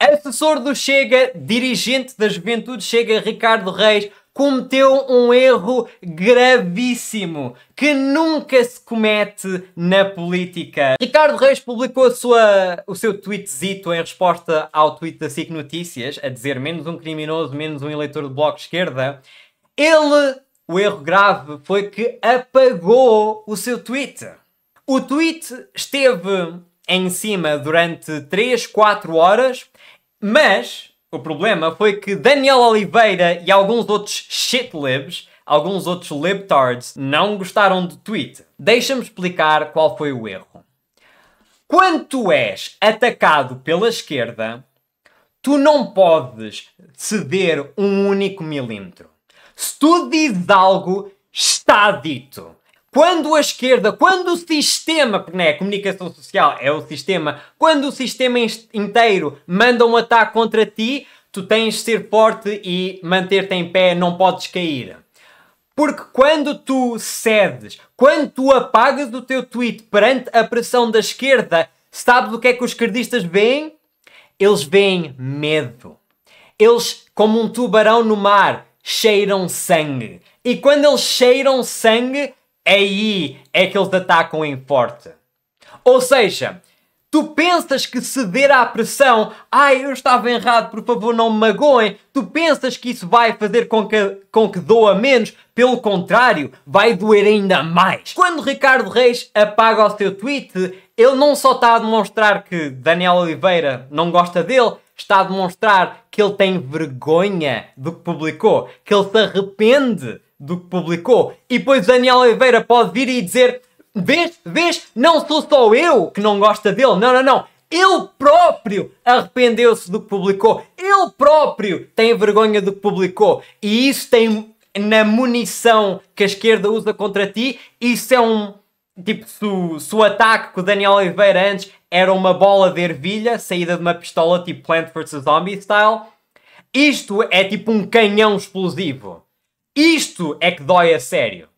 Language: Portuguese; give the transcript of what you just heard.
Assessor do Chega, dirigente da Juventude Chega, Ricardo Reis, cometeu um erro gravíssimo que nunca se comete na política. Ricardo Reis publicou sua, o seu tweetzito em resposta ao tweet da SIC Notícias, a dizer menos um criminoso, menos um eleitor do Bloco de Esquerda. Ele, o erro grave, foi que apagou o seu tweet. O tweet esteve em cima durante 3, 4 horas, mas o problema foi que Daniel Oliveira e alguns outros shitlibs, alguns outros libtards, não gostaram do tweet. Deixa-me explicar qual foi o erro. Quando tu és atacado pela esquerda, tu não podes ceder um único milímetro. Se tu dizes algo, está dito. Quando a esquerda, quando o sistema, porque não é a comunicação social, é o sistema, quando o sistema inteiro manda um ataque contra ti, tu tens de ser forte e manter-te em pé, não podes cair. Porque quando tu cedes, quando tu apagas o teu tweet perante a pressão da esquerda, sabes o que é que os esquerdistas veem? Eles veem medo. Eles, como um tubarão no mar, cheiram sangue. E quando eles cheiram sangue, é aí é que eles atacam em forte. Ou seja, tu pensas que ceder à pressão, ai eu estava errado, por favor não me magoem, tu pensas que isso vai fazer com que, com que doa menos, pelo contrário, vai doer ainda mais. Quando Ricardo Reis apaga o seu tweet, ele não só está a demonstrar que Daniel Oliveira não gosta dele, está a demonstrar que ele tem vergonha do que publicou, que ele se arrepende do que publicou. E depois Daniel Oliveira pode vir e dizer: Vês, vês, não sou só eu que não gosta dele, não, não, não. Ele próprio arrependeu-se do que publicou. Ele próprio tem vergonha do que publicou. E isso tem na munição que a esquerda usa contra ti. Isso é um. Tipo, se o, se o ataque com o Daniel Oliveira antes era uma bola de ervilha saída de uma pistola, tipo Plant vs. Zombie style, isto é tipo um canhão explosivo. Isto é que dói a sério.